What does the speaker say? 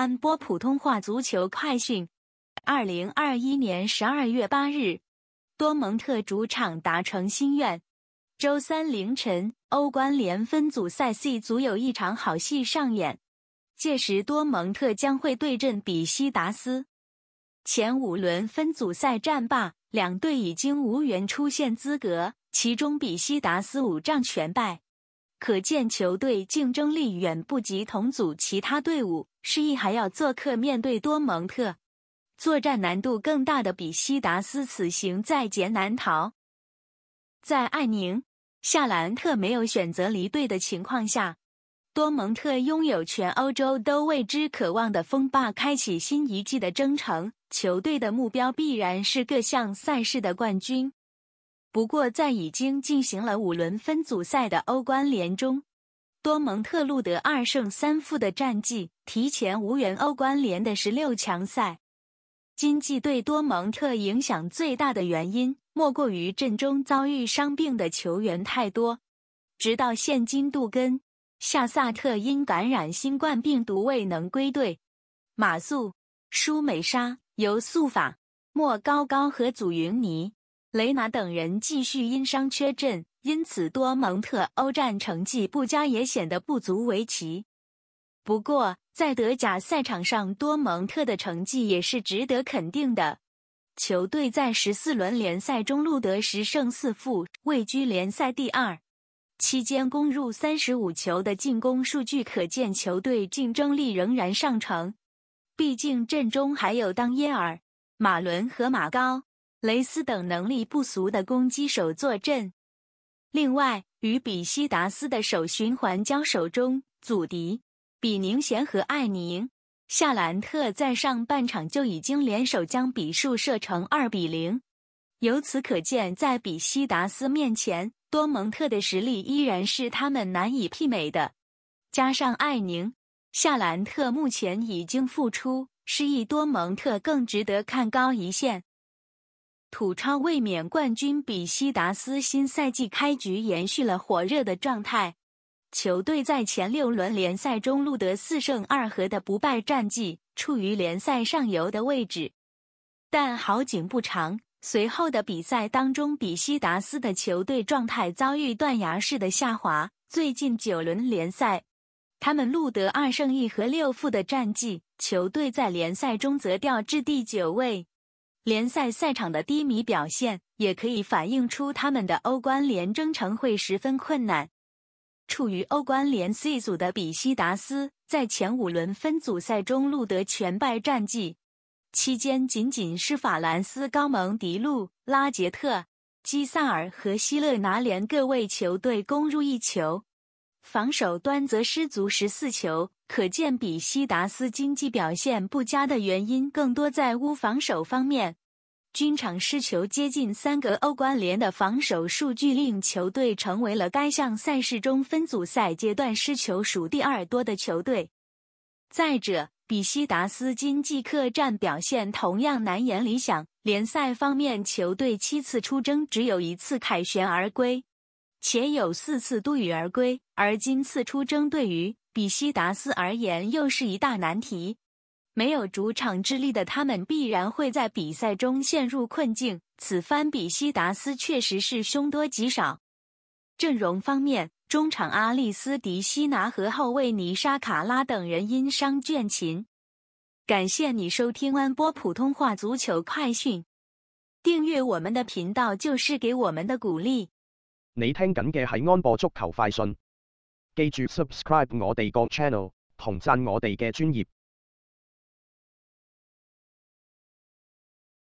安播普通话足球快讯，二零二一年十二月八日，多蒙特主场达成心愿。周三凌晨欧冠联分组赛 C 组有一场好戏上演，届时多蒙特将会对阵比西达斯。前五轮分组赛战罢，两队已经无缘出线资格，其中比西达斯五战全败。可见球队竞争力远不及同组其他队伍，失意还要做客面对多蒙特，作战难度更大的比西达斯此行在劫难逃。在艾宁、夏兰特没有选择离队的情况下，多蒙特拥有全欧洲都为之渴望的风霸，开启新一季的征程。球队的目标必然是各项赛事的冠军。不过，在已经进行了五轮分组赛的欧冠联中，多蒙特路德二胜三负的战绩，提前无缘欧冠联的十六强赛。今季对多蒙特影响最大的原因，莫过于阵中遭遇伤病的球员太多。直到现今，杜根、夏萨特因感染新冠病毒未能归队，马素、舒美沙、尤素法、莫高高和祖云尼。雷纳等人继续因伤缺阵，因此多蒙特欧战成绩不佳也显得不足为奇。不过，在德甲赛场上，多蒙特的成绩也是值得肯定的。球队在十四轮联赛中录得十胜四负，位居联赛第二。期间攻入三十五球的进攻数据可见，球队竞争力仍然上乘。毕竟阵中还有当耶尔、马伦和马高。雷斯等能力不俗的攻击手坐镇，另外与比西达斯的首循环交手中，阻敌比宁贤和艾宁夏兰特在上半场就已经联手将比数设成二比零。由此可见，在比西达斯面前，多蒙特的实力依然是他们难以媲美的。加上艾宁夏兰特目前已经复出，示意多蒙特更值得看高一线。土超卫冕冠军比希达斯新赛季开局延续了火热的状态，球队在前六轮联赛中录得四胜二和的不败战绩，处于联赛上游的位置。但好景不长，随后的比赛当中，比希达斯的球队状态遭遇断崖式的下滑。最近九轮联赛，他们录得二胜一和六负的战绩，球队在联赛中则掉至第九位。联赛赛场的低迷表现，也可以反映出他们的欧冠联征程会十分困难。处于欧冠联 C 组的比西达斯，在前五轮分组赛中录得全败战绩，期间仅仅是法兰斯高蒙迪、路拉杰特、基萨尔和希勒拿联各为球队攻入一球。防守端则失足十四球，可见比西达斯经济表现不佳的原因更多在乌防守方面。均场失球接近三个欧冠联的防守数据，令球队成为了该项赛事中分组赛阶段失球数第二多的球队。再者，比西达斯经济客战表现同样难言理想。联赛方面，球队七次出征只有一次凯旋而归。且有四次都雨而归，而今次出征，对于比希达斯而言又是一大难题。没有主场之力的他们，必然会在比赛中陷入困境。此番比希达斯确实是凶多吉少。阵容方面，中场阿利斯迪西拿和后卫尼沙卡拉等人因伤倦勤。感谢你收听安波普通话足球快讯，订阅我们的频道就是给我们的鼓励。你听紧嘅系安播足球快讯，记住 subscribe 我哋个 channel 同赞我哋嘅专业。